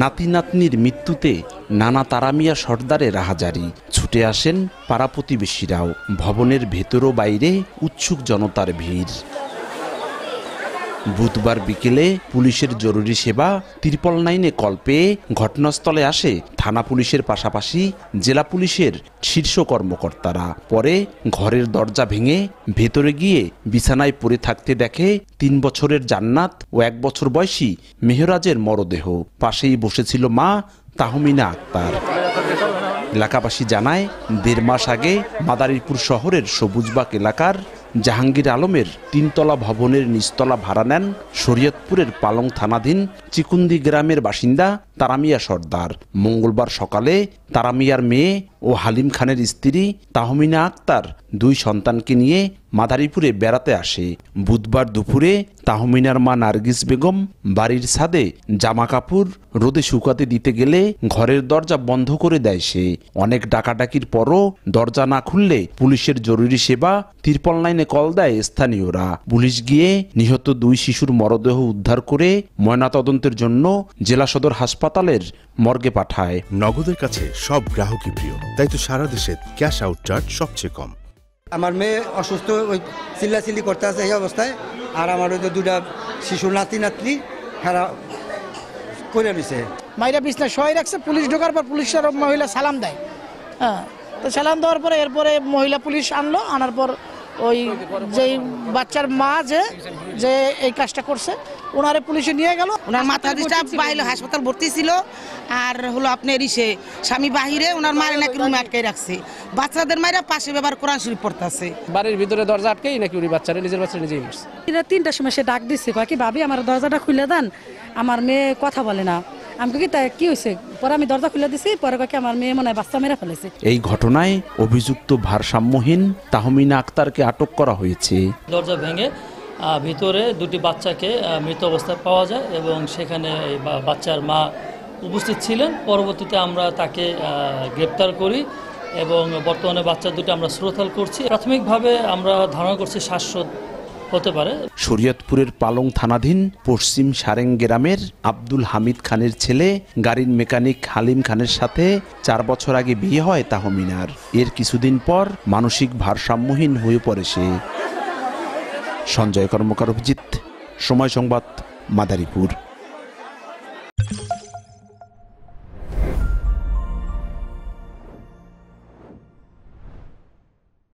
নাতি নাতনির মৃত্যুতে নানা তারামিয়া সর্দারের রাহাজারি ছুটে আসেন পাড়া প্রতিবেশীরাও ভবনের ভেতর বাইরে উৎসুক জনতার ভিড় বুধবার বিকেলে পুলিশের জরুরি সেবা ত্রিপল নাইনে কল পেয়ে ঘটনাস্থলে আসে থানা পুলিশের পাশাপাশি জেলা পুলিশের শীর্ষ কর্মকর্তারা পরে ঘরের দরজা ভেঙে ভেতরে গিয়ে বিছানায় পড়ে থাকতে দেখে তিন বছরের জান্নাত ও এক বছর বয়সী মেহরাজের মরদেহ পাশেই বসেছিল মা তাহমিনা আক্তার এলাকাবাসী জানায় দেড় মাস আগে মাদারীপুর শহরের সবুজবাগ এলাকার জাহাঙ্গীর আলমের তিনতলা ভবনের নিচতলা ভাড়া নেন শরীয়তপুরের পালং থানাধীন চিকুন্দি গ্রামের বাসিন্দা তারামিয়া সর্দার মঙ্গলবার সকালে তারামিয়ার মেয়ে ও হালিম খানের স্ত্রী তাহমিনা আক্তার দুই সন্তানকে নিয়ে মাদারীপুরে বেড়াতে আসে বুধবার দুপুরে তাহমিনার মা নার্গিস বেগম বাড়ির ছাদে জামা কাপড় রোদে শুকাতে দিতে গেলে ঘরের দরজা বন্ধ করে দেয় সে অনেক ডাকাডাকির পরও দরজা না খুললে পুলিশের জরুরি সেবা তিরপল লাইনে কল দেয় স্থানীয়রা পুলিশ গিয়ে নিহত দুই শিশুর মরদেহ উদ্ধার করে ময়নাতদন্তের জন্য জেলা সদর হাসপাতাল হাসপাতালের মর্গে পাঠায় নগদের কাছে সব গ্রাহকই প্রিয় তাই তো সারা দেশে ক্যাশ আউট চার্জ সবচেয়ে কম আমার মেয়ে অসুস্থ ওই চিল্লাচিল্লি করতে আছে এই অবস্থায় আর আমার ওই দুটা শিশু নাতি নাতনি হেরা করে দিছে মাইরা বিছনা সহায় রাখছে পুলিশ ঢোকার পর পুলিশ মহিলা সালাম দেয় হ্যাঁ তো সালাম দেওয়ার পরে এরপরে মহিলা পুলিশ আনলো আনার পর ওই যেই বাচ্চার মা যে যে এই কাজটা করছে ওনারে পুলিশে নিয়ে গেল ওনার মাথা দিটা বাইরে হাসপাতাল ভর্তি ছিল আর হলো আপনার ইসে স্বামী বাহিরে ওনার মারে নাকি রুমে আটকে রাখছে বাচ্চাদের মায়েরা পাশে ব্যবহার কোরআন শরীফ পড়তেছে বাড়ির ভিতরে দরজা আটকেই নাকি উনি বাচ্চারা নিজের বাচ্চা নিজেই মারছে তিনটার সময় সে ডাক দিচ্ছে কয় কি ভাবি আমার দরজাটা খুলে দেন আমার মেয়ে কথা বলে না আমি কি তা কি হয়েছে পরে আমি দরজা খুলে দিছি পরে কাকে আমার মেয়ে মনে বাচ্চা মেরে ফেলেছে এই ঘটনায় অভিযুক্ত ভারসাম্যহীন তাহমিনা আক্তারকে আটক করা হয়েছে দরজা ভেঙে ভিতরে দুটি বাচ্চাকে মৃত অবস্থায় পাওয়া যায় এবং সেখানে বাচ্চার মা উপস্থিত ছিলেন পরবর্তীতে আমরা তাকে গ্রেপ্তার করি এবং বর্তমানে বাচ্চা দুটি আমরা শ্রোতাল করছি প্রাথমিকভাবে আমরা ধারণা করছি শ্বাসরোধ হতে পারে শরীয়তপুরের পালং থানাধীন পশ্চিম সারেং গ্রামের আব্দুল হামিদ খানের ছেলে গাড়ির মেকানিক হালিম খানের সাথে চার বছর আগে বিয়ে হয় তাহমিনার এর কিছুদিন পর মানসিক ভারসাম্যহীন হয়ে পড়ে সে সঞ্জয় কর্মকার অভিজিৎ সময় সংবাদ মাদারীপুর